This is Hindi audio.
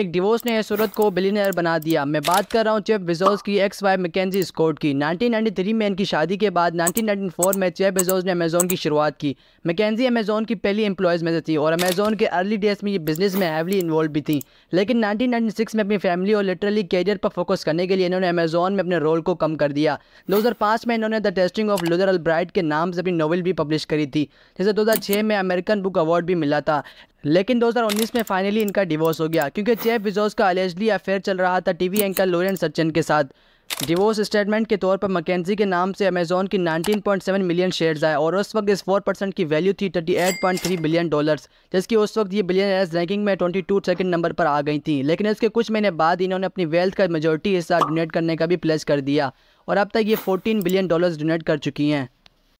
एक डिवोर्स ने सूरत को बिलीनियर बना दिया मैं बात कर रहा हूँ चेफ बिजोस की एक्स वाइफ मैकेजी स्कॉट की 1993 में इनकी शादी के बाद 1994 में चेफ बिजोस ने अमेजोन की शुरुआत की मैकेजी अमेजोन की पहली एम्प्लॉयज़ में से थी और अमेजोन के अर्ली डेज में ये बिजनेस में हैवली इन्वॉल्व भी थी लेकिन नाइनटीन में अपनी फैमिली और लिटरली कैरियर पर फोकस करने के लिए इन्होंने अमेजोन में अपने रोल को कम कर दिया दो में इन्होंने the testing of Luther Bright के नाम से अपनी नॉवल भी पब्लिश करी थी जैसे दो में अमेरिकन बुक अवार्ड भी मिला था लेकिन 2019 में फाइनली इनका डिवोर्स हो गया क्योंकि जेफ बिजोस का अलेजली अफेयर चल रहा था टीवी एंकर लोरेन सचिन के साथ डिवोर्स स्टेटमेंट के तौर पर मकैनजी के नाम से अमेजोन की 19.7 मिलियन शेयर्स आए और उस वक्त इस 4 परसेंट की वैल्यू थी 38.3 बिलियन डॉलर्स जिसकी उस वक्त ये बिलियन रैंकिंग में 22 सेकेंड नंबर पर आ गई थी लेकिन इसके कुछ महीने बाद इन्होंने अपनी वेल्थ का मेजोरिटी हिस्सा डोनेट करने का भी प्लेस कर दिया और अब तक ये फोर्टीन बिलियन डॉलर्स डोनेट कर चुकी हैं